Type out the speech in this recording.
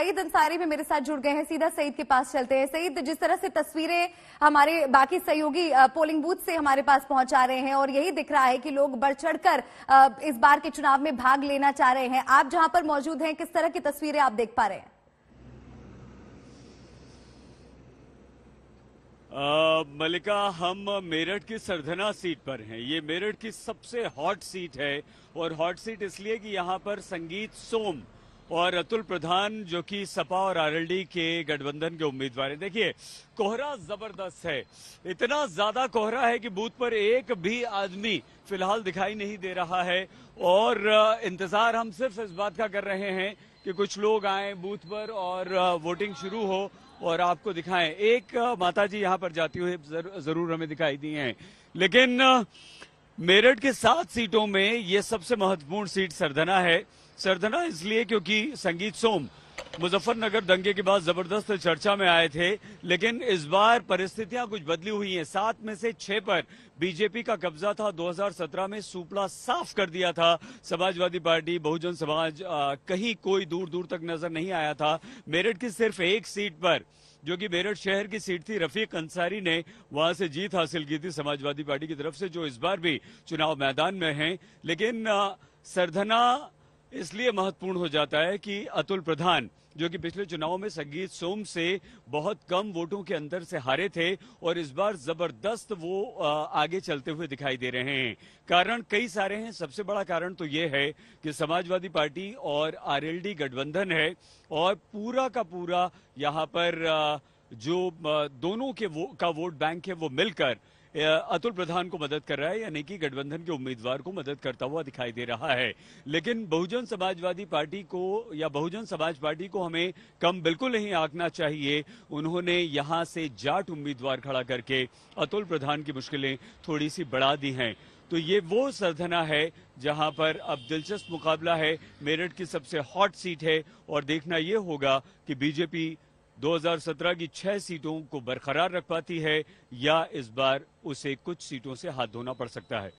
सईद अंसारी भी मेरे साथ जुड़ गए हैं सीधा सईद के पास चलते हैं सईद जिस तरह से तस्वीरें हमारे बाकी सहयोगी पोलिंग बूथ से हमारे पास पहुंचा रहे हैं और यही दिख रहा है कि लोग बढ़ चढ़कर इस बार के चुनाव में भाग लेना चाह रहे हैं आप जहां पर मौजूद हैं किस तरह की तस्वीरें आप देख पा रहे हैं मलिका हम मेरठ की सरधना सीट पर हैं ये मेरठ की सबसे हॉट सीट है और हॉट सीट इसलिए कि यहाँ पर संगीत सोम और अतुल प्रधान जो कि सपा और आरएलडी के गठबंधन के उम्मीदवार हैं देखिए कोहरा जबरदस्त है इतना ज्यादा कोहरा है कि बूथ पर एक भी आदमी फिलहाल दिखाई नहीं दे रहा है और इंतजार हम सिर्फ इस बात का कर रहे हैं कि कुछ लोग आए बूथ पर और वोटिंग शुरू हो और आपको दिखाएं एक माता जी यहाँ पर जाती हुई जरूर हमें दिखाई दी हैं लेकिन मेरठ के सात सीटों में ये सबसे महत्वपूर्ण सीट सरधना है सरधना इसलिए क्योंकि संगीत सोम मुजफ्फरनगर दंगे के बाद जबरदस्त चर्चा में आए थे लेकिन इस बार परिस्थितियां कुछ बदली हुई हैं सात में से छह पर बीजेपी का कब्जा था 2017 में सूपला साफ कर दिया था समाजवादी पार्टी बहुजन समाज आ, कहीं कोई दूर दूर तक नजर नहीं आया था मेरठ की सिर्फ एक सीट पर जो कि मेरठ शहर की सीट थी रफीक अंसारी ने वहां से जीत हासिल की थी समाजवादी पार्टी की तरफ से जो इस बार भी चुनाव मैदान में है लेकिन सरधना इसलिए महत्वपूर्ण हो जाता है कि अतुल प्रधान जो कि पिछले चुनाव में संगीत सोम से बहुत कम वोटों के अंतर से हारे थे और इस बार जबरदस्त वो आगे चलते हुए दिखाई दे रहे हैं कारण कई सारे हैं सबसे बड़ा कारण तो ये है कि समाजवादी पार्टी और आरएलडी गठबंधन है और पूरा का पूरा यहाँ पर जो दोनों के वो, का वोट बैंक है वो मिलकर अतुल प्रधान को मदद कर रहा है यानी कि गठबंधन के उम्मीदवार को मदद करता हुआ दिखाई दे रहा है लेकिन बहुजन समाजवादी पार्टी को या बहुजन समाज पार्टी को हमें कम बिल्कुल नहीं आंकना चाहिए उन्होंने यहां से जाट उम्मीदवार खड़ा करके अतुल प्रधान की मुश्किलें थोड़ी सी बढ़ा दी हैं तो ये वो सरधना है जहां पर अब दिलचस्प मुकाबला है मेरठ की सबसे हॉट सीट है और देखना ये होगा कि बीजेपी 2017 की छह सीटों को बरकरार रख पाती है या इस बार उसे कुछ सीटों से हाथ धोना पड़ सकता है